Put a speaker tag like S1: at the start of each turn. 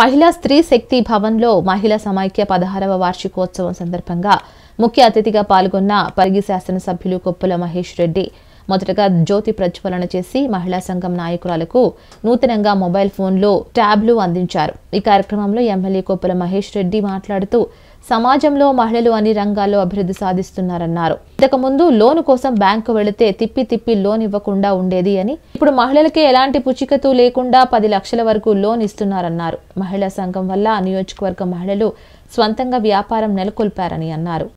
S1: మహిళా స్త్రీ శక్తి భవన్లో మహిళా సమైక్య పదహారవ వార్షికోత్సవం సందర్భంగా ముఖ్య అతిథిగా పాల్గొన్న పరిగి శాసనసభ్యులు కొప్పుల మహేష్ రెడ్డి మొదటగా జ్యోతి ప్రజ్వలన చేసి మహిళా సంఘం నాయకురాలకు నూతనంగా మొబైల్ ఫోన్లో ట్యాబ్లు అందించారు ఈ కార్యక్రమంలో ఎమ్మెల్యే కొప్పుల మహేష్ రెడ్డి మాట్లాడుతూ సమాజంలో మహిళలు అన్ని రంగాల్లో అభివృద్ధి సాధిస్తున్నారన్నారు ఇంతకుముందు లోను కోసం బ్యాంకు వెళితే తిప్పి తిప్పి లోన్ ఇవ్వకుండా ఉండేది అని ఇప్పుడు మహిళలకే ఎలాంటి పుచికతు లేకుండా పది లక్షల వరకు లోన్ ఇస్తున్నారన్నారు మహిళా సంఘం వల్ల నియోజకవర్గ మహిళలు స్వంతంగా వ్యాపారం నెలకొల్పారని అన్నారు